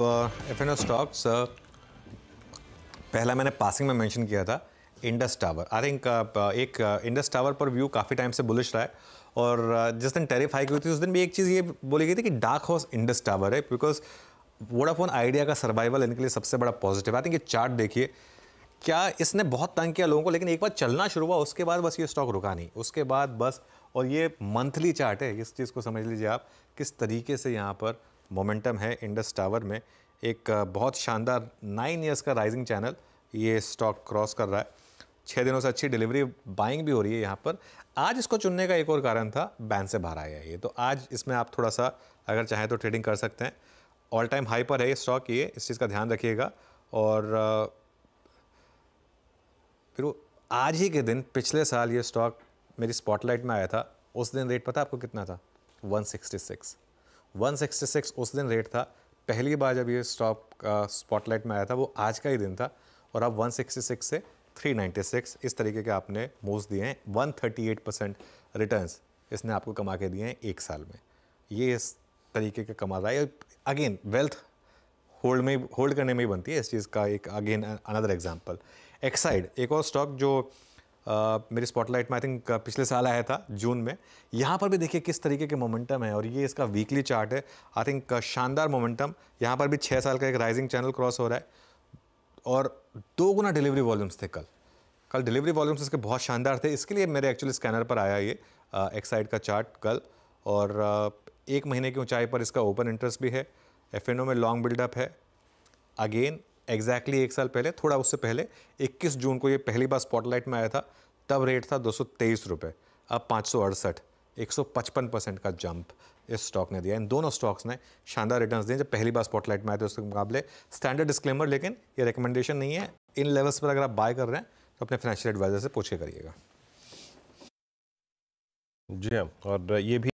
F N stocks पहला मैंने passing में मेंशन किया था इंडस टावर आई थिंक एक इंडस uh, टावर पर व्यू काफ़ी टाइम से बुलिश रहा है और uh, जिस दिन टेरिफ हाइक हुई थी उस दिन भी एक चीज़ ये बोली गई थी कि डार्क हाउस इंडस टावर है बिकॉज वोडाफोन आइडिया का सर्वाइवल इनके लिए सबसे बड़ा पॉजिटिव आई थिंक ये चार्ट देखिए क्या इसने बहुत तंग किया लोगों को लेकिन एक बार चलना शुरू हुआ उसके बाद बस ये स्टॉक रुका नहीं उसके बाद बस और ये मंथली चार्ट है इस चीज़ को समझ लीजिए आप किस तरीके से यहाँ पर मोमेंटम है इंडस टावर में एक बहुत शानदार नाइन ईयर्स का राइजिंग चैनल ये स्टॉक क्रॉस कर रहा है छः दिनों से अच्छी डिलीवरी बाइंग भी हो रही है यहाँ पर आज इसको चुनने का एक और कारण था बैन से बाहर आया ये तो आज इसमें आप थोड़ा सा अगर चाहें तो ट्रेडिंग कर सकते हैं ऑल टाइम हाई पर है ये स्टॉक ये इस चीज़ का ध्यान रखिएगा और फिर आज ही के दिन पिछले साल ये स्टॉक मेरी स्पॉटलाइट में आया था उस दिन रेट पता आपको कितना था 166 166 उस दिन रेट था पहली बार जब ये स्टॉक स्पॉटलाइट में आया था वो आज का ही दिन था और अब 166 से 396 इस तरीके के आपने मूव्स दिए हैं 138 परसेंट रिटर्न इसने आपको कमा के दिए हैं एक साल में ये इस तरीके का कमा रहा है अगेन वेल्थ होल्ड में होल्ड करने में ही बनती है इस चीज़ का एक अगेन अनदर एग्जाम्पल एक्साइड एक और स्टॉक जो मेरे स्पॉटलाइट में आई थिंक पिछले साल आया था जून में यहाँ पर भी देखिए किस तरीके के मोमेंटम है और ये इसका वीकली चार्ट है आई थिंक शानदार मोमेंटम यहाँ पर भी छः साल का एक राइजिंग चैनल क्रॉस हो रहा है और दो गुना डिलीवरी वॉल्यूम्स थे कल कल डिलीवरी वॉल्यूम्स इसके बहुत शानदार थे इसके लिए मेरे एक्चुअली स्कैनर पर आया ये एक्साइड का चार्ट कल और एक महीने की ऊंचाई पर इसका ओपन इंटरेस्ट भी है एफ में लॉन्ग बिल्डअप है अगेन एग्जैक्टली एक साल पहले थोड़ा उससे पहले 21 जून को ये पहली बार स्पॉटलाइट में आया था तब रेट था दो सौ अब पाँच सौ अड़सठ एक सौ पचपन परसेंट का जंप इस स्टॉक ने दिया इन दोनों स्टॉक्स ने शानदार रिटर्न्स दिए जब पहली बार स्पॉटलाइट में आए थे उसके मुकाबले स्टैंडर्ड डिस्क्लेमर लेकिन ये रिकमेंडेशन नहीं है इन लेवल्स पर अगर आप बाय कर रहे हैं तो अपने फाइनेंशियल एडवाइजर से पूछ के करिएगा जी हाँ और ये भी